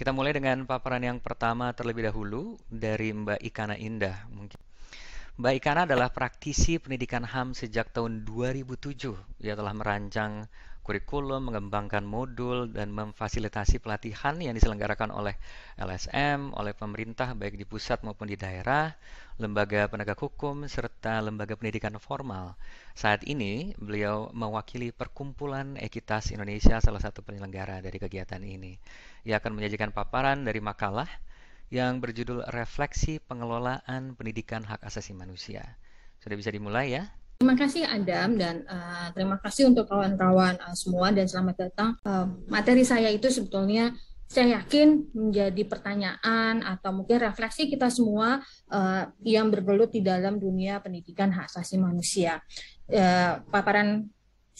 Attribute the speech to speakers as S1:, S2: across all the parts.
S1: Kita mulai dengan paparan yang pertama terlebih dahulu dari Mbak Ikana Indah. Mungkin Mbak Ikana adalah praktisi pendidikan HAM sejak tahun 2007. Ia telah merancang kurikulum, mengembangkan modul, dan memfasilitasi pelatihan yang diselenggarakan oleh LSM, oleh pemerintah baik di pusat maupun di daerah, lembaga penegak hukum, serta lembaga pendidikan formal. Saat ini, beliau mewakili Perkumpulan Ekitas Indonesia, salah satu penyelenggara dari kegiatan ini. Ia akan menyajikan paparan dari makalah yang berjudul Refleksi Pengelolaan Pendidikan Hak Asasi Manusia. Sudah bisa dimulai ya?
S2: Terima kasih Adam dan uh, terima kasih untuk kawan-kawan uh, semua dan selamat datang. Uh, materi saya itu sebetulnya saya yakin menjadi pertanyaan atau mungkin refleksi kita semua uh, yang bergelut di dalam dunia pendidikan hak asasi manusia. Uh, paparan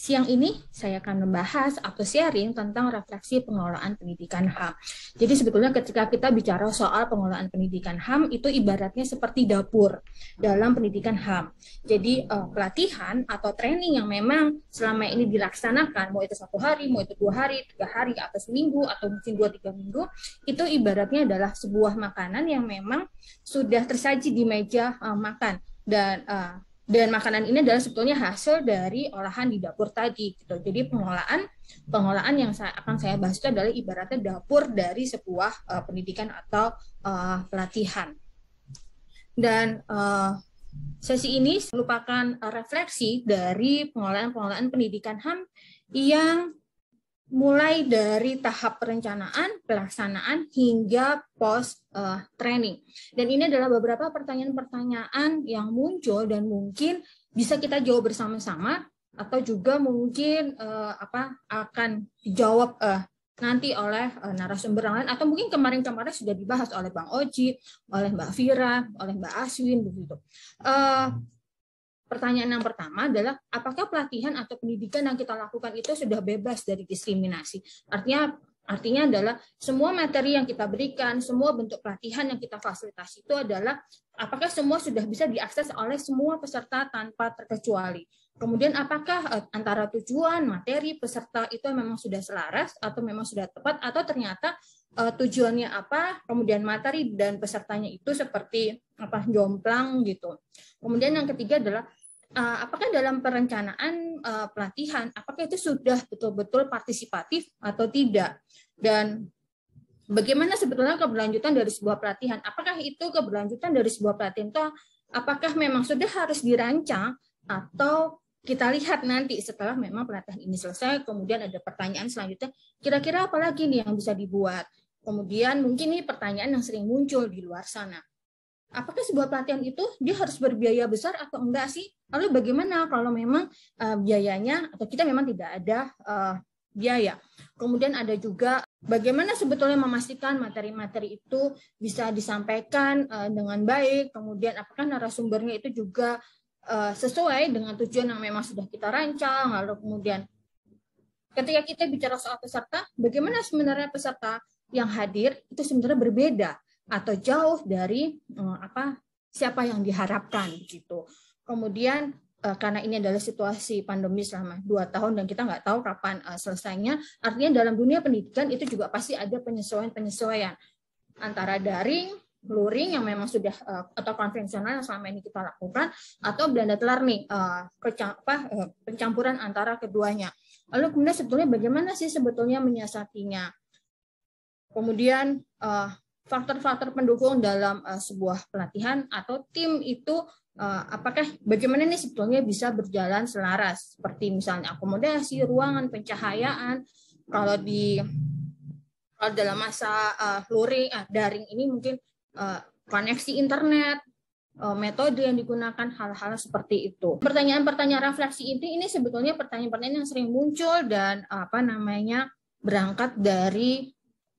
S2: Siang ini saya akan membahas atau sharing tentang refleksi pengelolaan pendidikan HAM. Jadi sebetulnya ketika kita bicara soal pengelolaan pendidikan HAM itu ibaratnya seperti dapur dalam pendidikan HAM. Jadi eh, pelatihan atau training yang memang selama ini dilaksanakan, mau itu satu hari, mau itu dua hari, tiga hari, atau seminggu, atau mungkin dua tiga minggu, itu ibaratnya adalah sebuah makanan yang memang sudah tersaji di meja eh, makan dan uh, dan makanan ini adalah sebetulnya hasil dari olahan di dapur tadi gitu. Jadi pengolahan, pengolahan yang saya, akan saya bahas itu adalah ibaratnya dapur dari sebuah uh, pendidikan atau uh, pelatihan. Dan uh, sesi ini merupakan refleksi dari pengolahan-pengolahan pendidikan HAM yang mulai dari tahap perencanaan, pelaksanaan hingga post uh, training. Dan ini adalah beberapa pertanyaan-pertanyaan yang muncul dan mungkin bisa kita jawab bersama-sama atau juga mungkin uh, apa akan dijawab uh, nanti oleh narasumber lain atau mungkin kemarin-kemarin sudah dibahas oleh Bang Oji, oleh Mbak Vira, oleh Mbak Aswin begitu. Uh, pertanyaan yang pertama adalah apakah pelatihan atau pendidikan yang kita lakukan itu sudah bebas dari diskriminasi? Artinya artinya adalah semua materi yang kita berikan, semua bentuk pelatihan yang kita fasilitasi itu adalah apakah semua sudah bisa diakses oleh semua peserta tanpa terkecuali. Kemudian apakah eh, antara tujuan, materi, peserta itu memang sudah selaras atau memang sudah tepat atau ternyata eh, tujuannya apa, kemudian materi dan pesertanya itu seperti apa jomplang gitu. Kemudian yang ketiga adalah Eh, apakah dalam perencanaan eh, pelatihan apakah itu sudah betul-betul partisipatif atau tidak dan bagaimana sebetulnya keberlanjutan dari sebuah pelatihan? Apakah itu keberlanjutan dari sebuah pelatihan itu apakah memang sudah harus dirancang atau kita lihat nanti setelah memang pelatihan ini selesai, kemudian ada pertanyaan selanjutnya, kira-kira apalagi nih yang bisa dibuat? Kemudian mungkin ini pertanyaan yang sering muncul di luar sana apakah sebuah pelatihan itu dia harus berbiaya besar atau enggak sih? Lalu bagaimana kalau memang uh, biayanya atau kita memang tidak ada uh, biaya? Kemudian ada juga bagaimana sebetulnya memastikan materi-materi itu bisa disampaikan uh, dengan baik, kemudian apakah narasumbernya itu juga uh, sesuai dengan tujuan yang memang sudah kita rancang, lalu kemudian ketika kita bicara soal peserta, bagaimana sebenarnya peserta yang hadir itu sebenarnya berbeda atau jauh dari eh, apa siapa yang diharapkan gitu. Kemudian eh, karena ini adalah situasi pandemi selama dua tahun dan kita nggak tahu kapan eh, selesainya, artinya dalam dunia pendidikan itu juga pasti ada penyesuaian-penyesuaian antara daring, luring yang memang sudah atau konvensional yang selama ini kita lakukan atau blended learning pencampuran antara keduanya. Lalu kemudian sebetulnya bagaimana sih sebetulnya menyiasatinya? Kemudian faktor-faktor pendukung dalam uh, sebuah pelatihan atau tim itu uh, apakah bagaimana ini sebetulnya bisa berjalan selaras seperti misalnya akomodasi, ruangan, pencahayaan. Kalau di kalau dalam masa uh, eh, luring uh, daring ini mungkin uh, koneksi internet, metode yang digunakan hal-hal seperti itu. Pertanyaan-pertanyaan refleksi inti ini sebetulnya pertanyaan-pertanyaan yang sering muncul dan apa namanya berangkat dari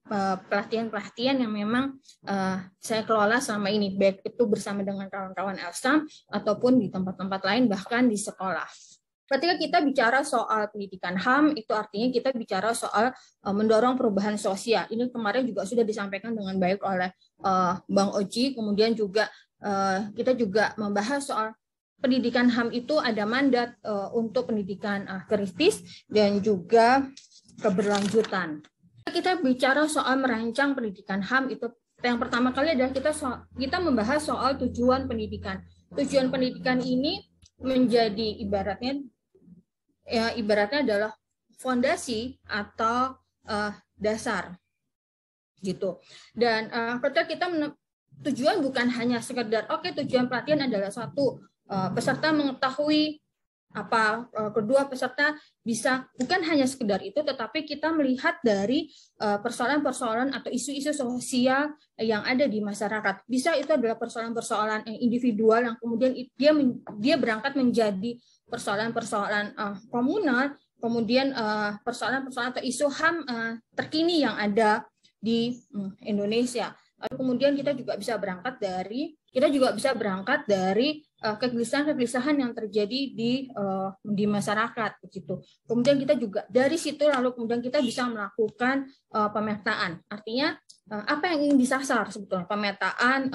S2: Eh, pelatihan-pelatihan yang memang uh, saya kelola selama ini, baik itu bersama dengan kawan-kawan Elsam ataupun di tempat-tempat lain, bahkan di sekolah. Ketika kita bicara soal pendidikan HAM, itu artinya kita bicara soal uh, mendorong perubahan sosial. Ini kemarin juga sudah disampaikan dengan baik oleh uh, Bang Oji, kemudian juga uh, kita juga membahas soal pendidikan HAM itu ada mandat uh, untuk pendidikan uh, kritis dan juga keberlanjutan kita bicara soal merancang pendidikan HAM itu yang pertama kali adalah kita soal, kita membahas soal tujuan pendidikan. Tujuan pendidikan ini menjadi ibaratnya ya ibaratnya adalah fondasi atau uh, dasar gitu. Dan uh, eh, ketika kita tujuan bukan hanya sekedar oke okay, tujuan pelatihan adalah satu uh, peserta mengetahui apa eh, kedua peserta bisa bukan hanya sekedar itu tetapi kita melihat dari eh, persoalan-persoalan atau isu-isu sosial yang ada di masyarakat bisa itu adalah persoalan-persoalan individual yang kemudian dia dia berangkat menjadi persoalan-persoalan eh, komunal kemudian persoalan-persoalan atau isu ham terkini yang ada di hmm, Indonesia kemudian kita juga bisa berangkat dari kita juga bisa berangkat dari Eh, kegelisahan-kegelisahan yang terjadi di eh, di masyarakat begitu. Kemudian kita juga dari situ lalu kemudian kita bisa melakukan eh, pemetaan. Artinya apa yang ingin disasar sebetulnya pemetaan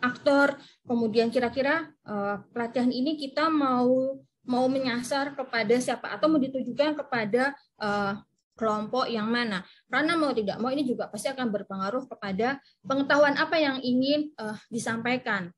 S2: aktor. Kemudian kira-kira pelatihan ini kita mau mau menyasar kepada siapa atau mau ditujukan kepada kelompok yang mana. Karena mau tidak mau ini juga pasti akan berpengaruh kepada pengetahuan apa yang ingin uh, disampaikan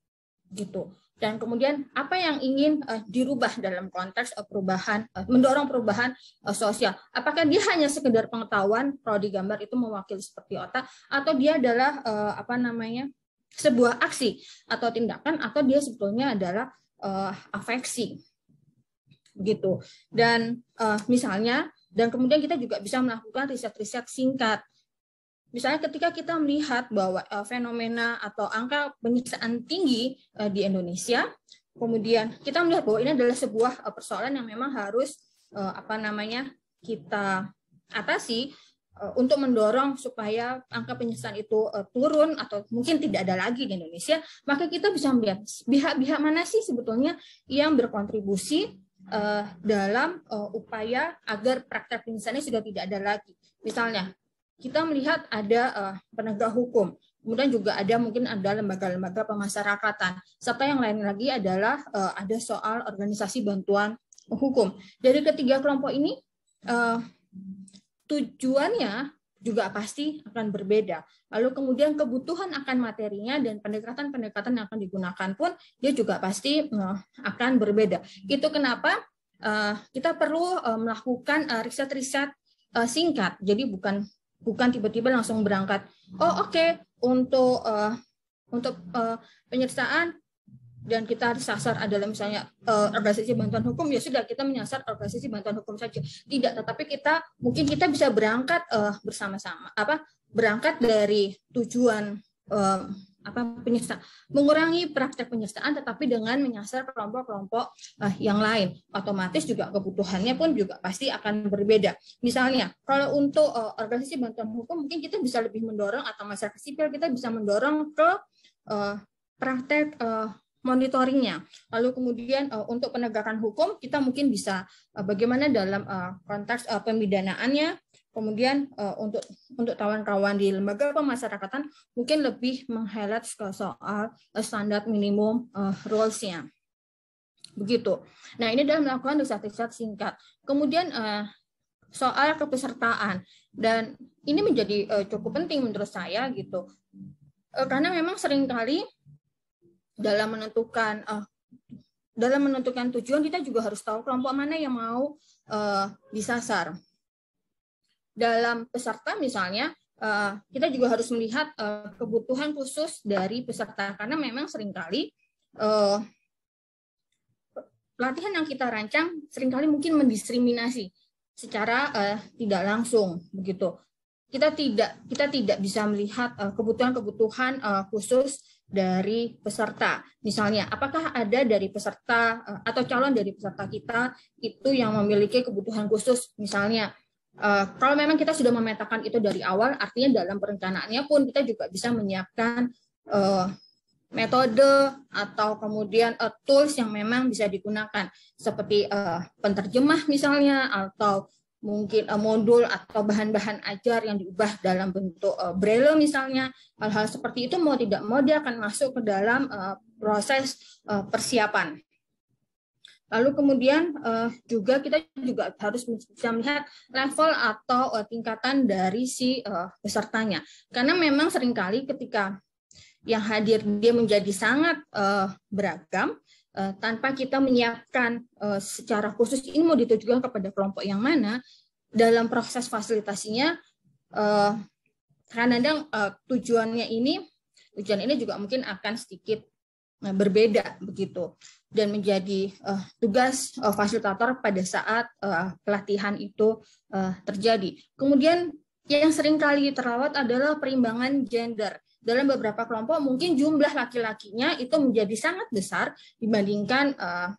S2: gitu dan kemudian apa yang ingin uh, dirubah dalam konteks uh, perubahan uh, mendorong perubahan uh, sosial apakah dia hanya sekedar pengetahuan prodi gambar itu mewakili seperti otak atau dia adalah uh, apa namanya sebuah aksi atau tindakan atau dia sebetulnya adalah uh, afeksi gitu dan uh, misalnya dan kemudian kita juga bisa melakukan riset-riset singkat misalnya ketika kita melihat bahwa uh, fenomena atau angka penyiksaan tinggi uh, di Indonesia, kemudian kita melihat bahwa ini adalah sebuah uh, persoalan yang memang harus uh, apa namanya kita atasi uh, untuk mendorong supaya angka penyiksaan itu uh, turun atau mungkin tidak ada lagi di Indonesia, maka kita bisa melihat pihak-pihak mana sih sebetulnya yang berkontribusi uh, dalam uh, upaya agar praktek penyiksaan ini sudah tidak ada lagi. Misalnya kita melihat ada uh, penegak hukum, kemudian juga ada mungkin ada lembaga-lembaga pemasyarakatan, serta yang lain lagi adalah uh, ada soal organisasi bantuan hukum. Dari ketiga kelompok ini uh, tujuannya juga pasti akan berbeda. Lalu kemudian kebutuhan akan materinya dan pendekatan-pendekatan yang akan digunakan pun dia juga pasti uh, akan berbeda. Itu kenapa uh, kita perlu uh, melakukan riset-riset singkat. Jadi bukan bukan tiba-tiba langsung berangkat. Oh oke okay. untuk uh, untuk uh, penyertaan dan kita harus sasar adalah misalnya uh, organisasi bantuan hukum ya sudah kita menyasar organisasi bantuan hukum saja tidak tetapi kita mungkin kita bisa berangkat uh, bersama-sama apa berangkat dari tujuan uh, apa penyiksa mengurangi praktek penyiksaan tetapi dengan menyasar kelompok-kelompok uh, yang lain otomatis juga kebutuhannya pun juga pasti akan berbeda misalnya kalau untuk uh, organisasi bantuan hukum mungkin kita bisa lebih mendorong atau masyarakat sipil kita bisa mendorong ke uh, praktek uh, monitoringnya. Lalu kemudian uh, untuk penegakan hukum kita mungkin bisa uh, bagaimana dalam uh, konteks uh, pemidanaannya Kemudian eh, untuk untuk kawan-kawan di lembaga pemasyarakatan mungkin lebih meng-highlight soal eh, standar minimum uh, rules-nya. Begitu. Nah, ini dalam melakukan riset-riset singkat. Kemudian soal kepesertaan dan ini menjadi cukup penting menurut saya gitu. karena memang seringkali dalam menentukan dalam menentukan tujuan kita juga harus tahu kelompok mana yang mau disasar dalam peserta misalnya eh, kita juga harus melihat eh, kebutuhan khusus dari peserta karena memang seringkali eh, pelatihan yang kita rancang seringkali mungkin mendiskriminasi secara tidak langsung begitu. Kita tidak kita tidak bisa melihat kebutuhan-kebutuhan khusus dari peserta. Misalnya, apakah ada dari peserta atau calon dari peserta kita itu yang memiliki kebutuhan khusus, misalnya Uh, kalau memang kita sudah memetakan itu dari awal, artinya dalam perencanaannya pun kita juga bisa menyiapkan uh, metode atau kemudian uh, tools yang memang bisa digunakan seperti uh, penterjemah misalnya atau mungkin uh, modul atau bahan-bahan ajar yang diubah dalam bentuk uh, braille misalnya hal-hal seperti itu mau tidak mau dia akan masuk ke dalam uh, proses uh, persiapan Lalu kemudian uh, juga kita juga harus bisa melihat level atau uh, tingkatan dari si uh, pesertanya. Karena memang seringkali ketika yang hadir dia menjadi sangat uh, beragam uh, tanpa kita menyiapkan uh, secara khusus ini mau ditujukan kepada kelompok yang mana dalam proses fasilitasinya uh, karena kadang uh, tujuannya ini tujuan ini juga mungkin akan sedikit berbeda begitu dan menjadi uh, tugas uh, fasilitator pada saat uh, pelatihan itu uh, terjadi. Kemudian yang sering kali terawat adalah perimbangan gender. Dalam beberapa kelompok mungkin jumlah laki-lakinya itu menjadi sangat besar dibandingkan uh,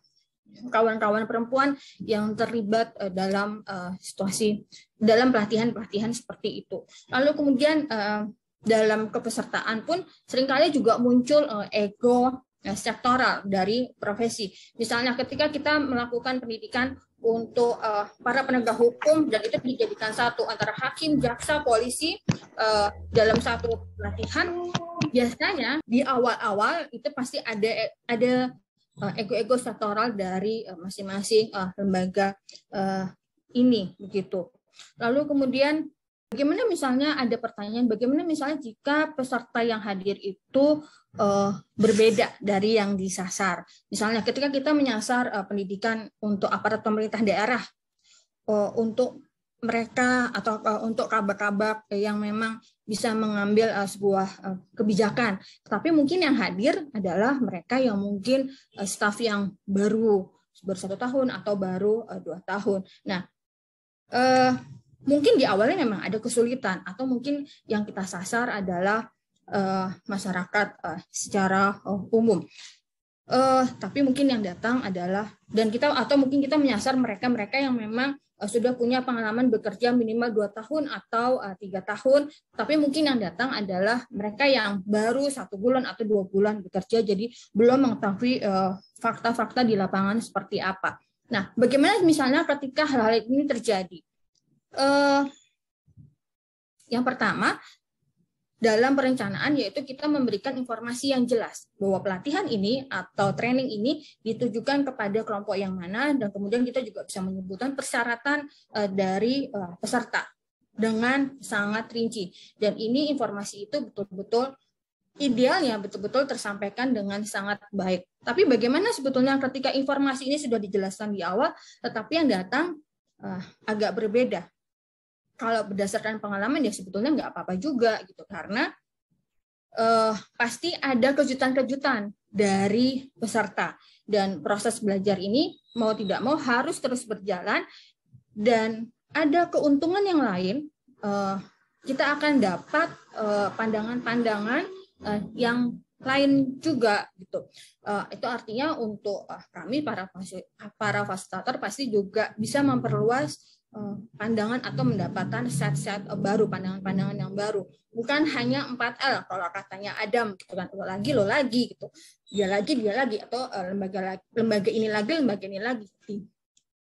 S2: kawan-kawan perempuan yang terlibat uh, dalam uh, situasi dalam pelatihan-pelatihan seperti itu. Lalu kemudian uh, dalam kepesertaan pun seringkali juga muncul uh, ego sektoral dari profesi. Misalnya ketika kita melakukan pendidikan untuk uh, para penegak hukum dan itu dijadikan satu antara hakim, jaksa, polisi uh, dalam satu pelatihan biasanya di awal-awal itu pasti ada ada eh, ego-ego sektoral dari uh, masing-masing uh, lembaga uh, ini begitu. Lalu kemudian bagaimana misalnya ada pertanyaan bagaimana misalnya jika peserta yang hadir itu uh, berbeda dari yang disasar. Misalnya ketika kita menyasar uh, pendidikan untuk aparat pemerintah daerah, uh, untuk mereka atau uh, untuk kabak-kabak yang memang bisa mengambil uh, sebuah uh, kebijakan. Tapi mungkin yang hadir adalah mereka yang mungkin uh, staf yang baru baru satu tahun atau baru uh, dua tahun. Nah, uh, mungkin di awalnya memang ada kesulitan atau mungkin yang kita sasar adalah uh, masyarakat uh, secara uh, umum. Uh, tapi mungkin yang datang adalah dan kita atau mungkin kita menyasar mereka-mereka yang memang uh, sudah punya pengalaman bekerja minimal dua tahun atau tiga uh, tahun, tapi mungkin yang datang adalah mereka yang baru satu bulan atau dua bulan bekerja, jadi belum mengetahui fakta-fakta uh, di lapangan seperti apa. Nah, bagaimana misalnya ketika hal-hal ini terjadi? Uh, yang pertama, dalam perencanaan yaitu kita memberikan informasi yang jelas bahwa pelatihan ini atau training ini ditujukan kepada kelompok yang mana dan kemudian kita juga bisa menyebutkan persyaratan eh, dari eh, peserta dengan sangat rinci dan ini informasi itu betul-betul idealnya betul-betul tersampaikan dengan sangat baik. Tapi bagaimana sebetulnya ketika informasi ini sudah dijelaskan di awal tetapi yang datang eh, agak berbeda kalau berdasarkan pengalaman ya sebetulnya nggak apa-apa juga gitu karena uh, pasti ada kejutan-kejutan dari peserta dan proses belajar ini mau tidak mau harus terus berjalan dan ada keuntungan yang lain uh, kita akan dapat eh, pandangan-pandangan uh, uh, yang lain juga gitu. Uh, itu artinya untuk uh, kami para para fasilitator pasti juga bisa memperluas Eh, pandangan atau mendapatkan set-set eh, baru, pandangan-pandangan yang baru. Bukan hanya 4L, kalau katanya Adam, gitu kan, lo lagi, lo lagi, gitu. Dia lagi, dia lagi, atau eh, lembaga, lembaga ini lagi, lembaga ini lagi.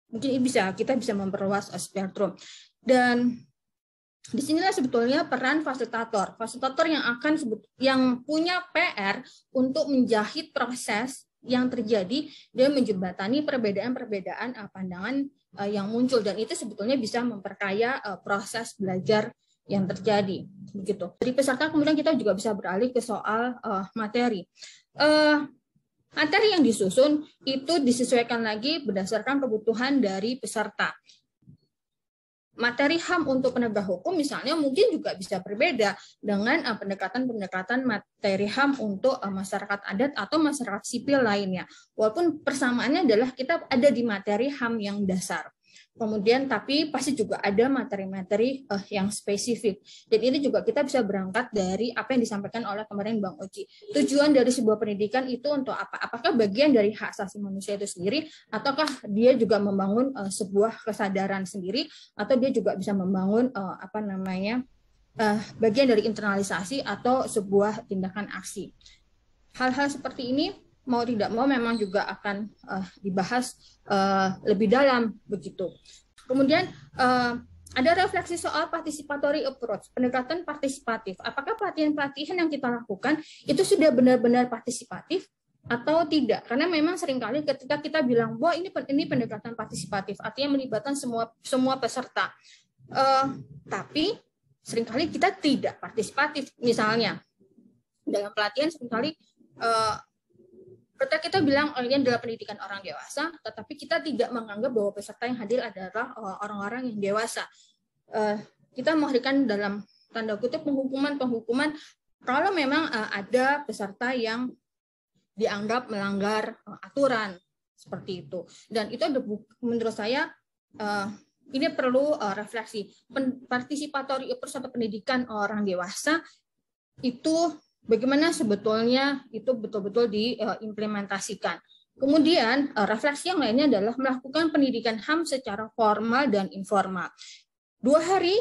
S2: Mungkin ini bisa, kita bisa memperluas spektrum. Dan disinilah sebetulnya peran fasilitator. Fasilitator yang akan sebut, yang punya PR untuk menjahit proses yang terjadi dan menjembatani perbedaan-perbedaan pandangan Eh, yang muncul dan itu sebetulnya bisa memperkaya eh, proses belajar yang terjadi begitu. Jadi peserta kemudian kita juga bisa beralih ke soal uh, materi. Uh, materi yang disusun itu disesuaikan lagi berdasarkan kebutuhan dari peserta materi HAM untuk penegak hukum misalnya mungkin juga bisa berbeda dengan eh, pendekatan-pendekatan materi HAM untuk eh, masyarakat adat atau masyarakat sipil lainnya. Walaupun persamaannya adalah kita ada di materi HAM yang dasar. Kemudian tapi pasti juga ada materi-materi uh, yang spesifik. Dan ini juga kita bisa berangkat dari apa yang disampaikan oleh kemarin Bang Oji. Tujuan dari sebuah pendidikan itu untuk apa? Apakah bagian dari hak asasi manusia itu sendiri ataukah dia juga membangun uh, sebuah kesadaran sendiri atau dia juga bisa membangun uh, apa namanya? Uh, bagian dari internalisasi atau sebuah tindakan aksi. Hal-hal seperti ini mau tidak mau memang juga akan uh, dibahas uh, lebih dalam begitu. Kemudian uh, ada refleksi soal participatory approach, pendekatan partisipatif. Apakah pelatihan-pelatihan yang kita lakukan itu sudah benar-benar partisipatif atau tidak karena memang seringkali ketika kita bilang bahwa ini ini pendekatan partisipatif artinya melibatkan semua semua peserta uh, tapi seringkali kita tidak partisipatif misalnya dalam pelatihan seringkali uh, Ketika kita bilang oh, ini adalah pendidikan orang dewasa, tetapi kita tidak menganggap bahwa peserta yang hadir adalah eh, orang-orang yang dewasa. Eh, kita memberikan dalam tanda kutip penghukuman-penghukuman kalau memang eh, ada peserta yang dianggap melanggar aturan seperti itu. Dan itu menurut saya ini perlu refleksi. partisipatori itu atau pendidikan orang dewasa itu bagaimana sebetulnya itu betul-betul diimplementasikan. Eh, kemudian eh, refleksi yang lainnya adalah melakukan pendidikan HAM secara formal dan informal. Dua hari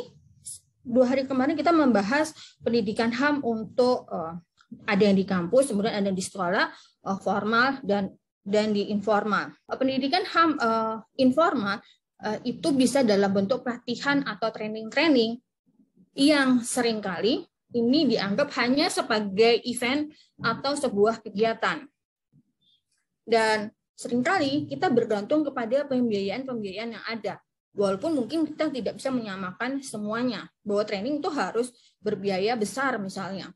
S2: dua hari kemarin kita membahas pendidikan HAM untuk eh, ada yang di kampus, kemudian ada yang di sekolah formal dan dan di informal. Pendidikan HAM informal itu bisa dalam bentuk pelatihan atau training-training yang seringkali ini dianggap hanya sebagai event atau sebuah kegiatan. Dan seringkali kita bergantung kepada pembiayaan-pembiayaan yang ada. Walaupun mungkin kita tidak bisa menyamakan semuanya, bahwa training itu harus berbiaya besar misalnya.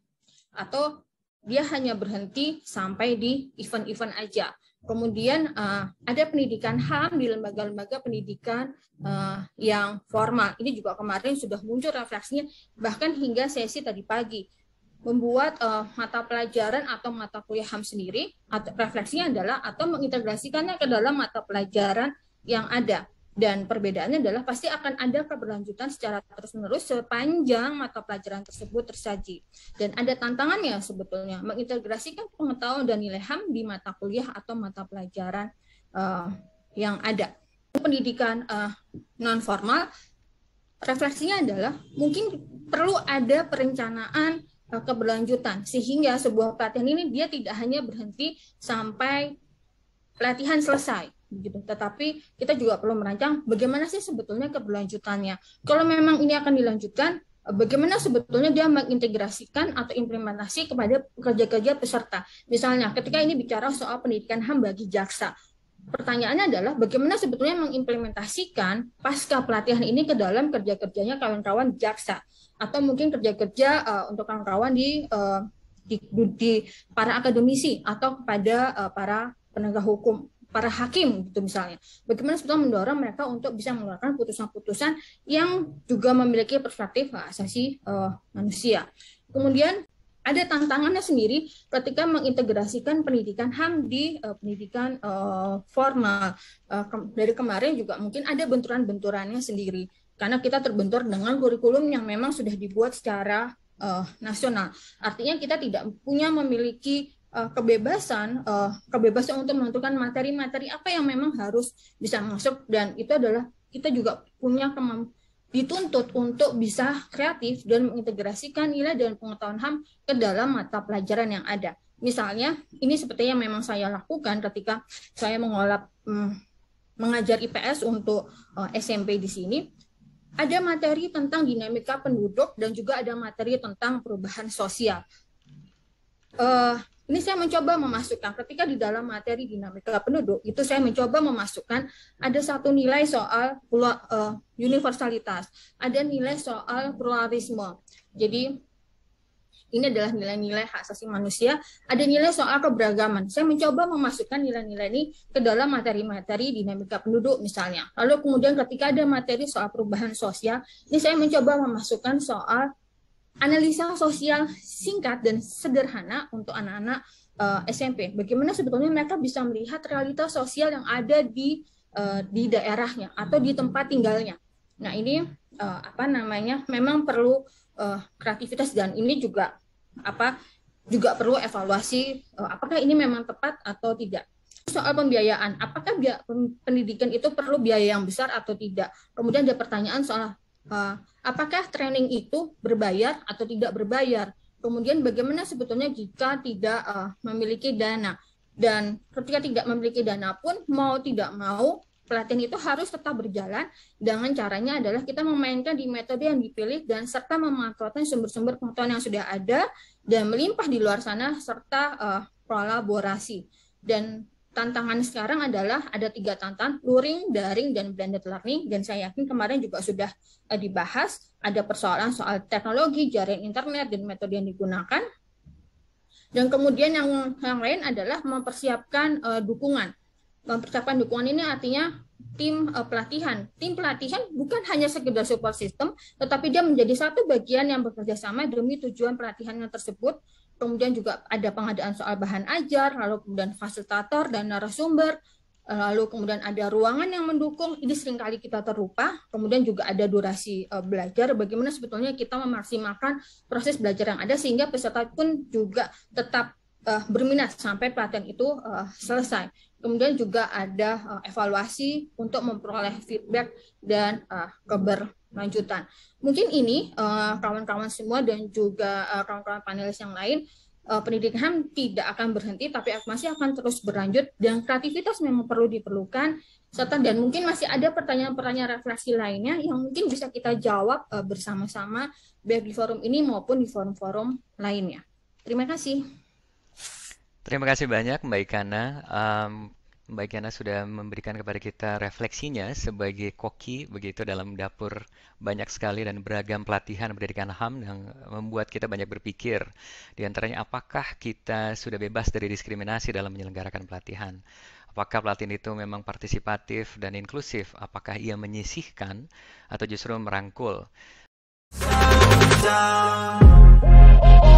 S2: Atau dia hanya berhenti sampai di event-event aja. Kemudian uh, ada pendidikan HAM di lembaga-lembaga pendidikan uh, yang formal. Ini juga kemarin sudah muncul refleksinya bahkan hingga sesi tadi pagi membuat uh, mata pelajaran atau mata kuliah HAM sendiri atau refleksinya adalah atau mengintegrasikannya ke dalam mata pelajaran yang ada. Dan perbedaannya adalah pasti akan ada keberlanjutan secara terus-menerus sepanjang mata pelajaran tersebut tersaji. Dan ada tantangannya sebetulnya mengintegrasikan pengetahuan dan nilai HAM di mata kuliah atau mata pelajaran uh, yang ada. Pendidikan uh, eh, non formal refleksinya adalah mungkin perlu ada perencanaan uh, keberlanjutan sehingga sebuah pelatihan ini dia tidak hanya berhenti sampai pelatihan selesai begitu. Tetapi kita juga perlu merancang bagaimana sih sebetulnya keberlanjutannya. Kalau memang ini akan dilanjutkan, bagaimana sebetulnya dia mengintegrasikan atau implementasi kepada kerja-kerja peserta. Misalnya ketika ini bicara soal pendidikan HAM bagi jaksa, pertanyaannya adalah bagaimana sebetulnya mengimplementasikan pasca pelatihan ini ke dalam kerja-kerjanya kawan-kawan jaksa atau mungkin kerja-kerja uh, untuk kawan-kawan di, uh, di, di para akademisi atau kepada uh, para penegak hukum para hakim gitu misalnya. Bagaimana sebetulnya mendorong mereka untuk bisa mengeluarkan putusan-putusan yang juga memiliki perspektif hak asasi uh, manusia. Kemudian ada tantangannya sendiri ketika mengintegrasikan pendidikan HAM di uh, pendidikan uh, formal. Uh, ke dari kemarin juga mungkin ada benturan-benturannya sendiri karena kita terbentur dengan kurikulum yang memang sudah dibuat secara uh, nasional. Artinya kita tidak punya memiliki uh, kebebasan uh, kebebasan untuk menentukan materi-materi apa yang memang harus bisa masuk dan itu adalah kita juga punya kemampuan dituntut untuk bisa kreatif dan mengintegrasikan nilai dan pengetahuan HAM ke dalam mata pelajaran yang ada. Misalnya, ini seperti yang memang saya lakukan ketika saya mengolap hmm, mengajar IPS untuk uh, eh, SMP di sini. Ada materi tentang dinamika penduduk dan juga ada materi tentang perubahan sosial. Uh, ini saya mencoba memasukkan ketika di dalam materi dinamika penduduk itu saya mencoba memasukkan ada satu nilai soal eh, universalitas, ada nilai soal pluralisme. Jadi ini adalah nilai-nilai hak asasi manusia, ada nilai soal keberagaman. Saya mencoba memasukkan nilai-nilai ini ke dalam materi-materi dinamika penduduk misalnya. Lalu kemudian ketika ada materi soal perubahan sosial, ini saya mencoba memasukkan soal analisa sosial singkat dan sederhana untuk anak-anak uh, eh, SMP. Bagaimana sebetulnya mereka bisa melihat realitas sosial yang ada di uh, di daerahnya atau di tempat tinggalnya. Nah ini uh, apa namanya? Memang perlu uh, kreativitas dan ini juga apa juga perlu evaluasi uh, apakah ini memang tepat atau tidak. Soal pembiayaan, apakah biaya, pendidikan itu perlu biaya yang besar atau tidak? Kemudian ada pertanyaan soal uh, apakah training itu berbayar atau tidak berbayar. Kemudian bagaimana sebetulnya jika tidak uh, memiliki dana. Dan ketika tidak memiliki dana pun mau tidak mau pelatihan itu harus tetap berjalan dengan caranya adalah kita memainkan di metode yang dipilih dan serta memanfaatkan sumber-sumber pengetahuan yang sudah ada dan melimpah di luar sana serta uh, kolaborasi. Dan tantangan sekarang adalah ada tiga tantangan, luring, daring, dan blended learning. Dan saya yakin kemarin juga sudah eh, dibahas, ada persoalan soal teknologi, jaring internet, dan metode yang digunakan. Dan kemudian yang, yang lain adalah mempersiapkan uh, dukungan. Mempersiapkan dukungan ini artinya tim uh, pelatihan. Tim pelatihan bukan hanya sekedar support system, tetapi dia menjadi satu bagian yang bekerja sama demi tujuan pelatihan tersebut kemudian juga ada pengadaan soal bahan ajar, lalu kemudian fasilitator dan narasumber, eh, lalu kemudian ada ruangan yang mendukung, ini seringkali kita terlupa, kemudian juga ada durasi eh, belajar, bagaimana sebetulnya kita memaksimalkan proses belajar yang ada sehingga peserta pun juga tetap eh, berminat sampai pelatihan itu selesai. Kemudian juga ada evaluasi untuk memperoleh feedback dan uh, keber lanjutan. Mungkin ini eh, kawan-kawan uh, semua dan juga eh, kawan-kawan uh, panelis yang lain uh, pendidikan HAM tidak akan berhenti tapi masih akan terus berlanjut dan kreativitas memang perlu diperlukan serta dan mungkin masih ada pertanyaan-pertanyaan refleksi lainnya yang mungkin bisa kita jawab uh, bersama-sama baik di forum ini maupun di forum-forum lainnya. Terima kasih.
S1: Terima kasih banyak Mbak Ikana. Um, Mbak Kiana sudah memberikan kepada kita refleksinya sebagai koki begitu dalam dapur banyak sekali dan beragam pelatihan pendidikan HAM yang membuat kita banyak berpikir. Di antaranya apakah kita sudah bebas dari diskriminasi dalam menyelenggarakan pelatihan? Apakah pelatihan itu memang partisipatif dan inklusif? Apakah ia menyisihkan atau justru merangkul? Sampai.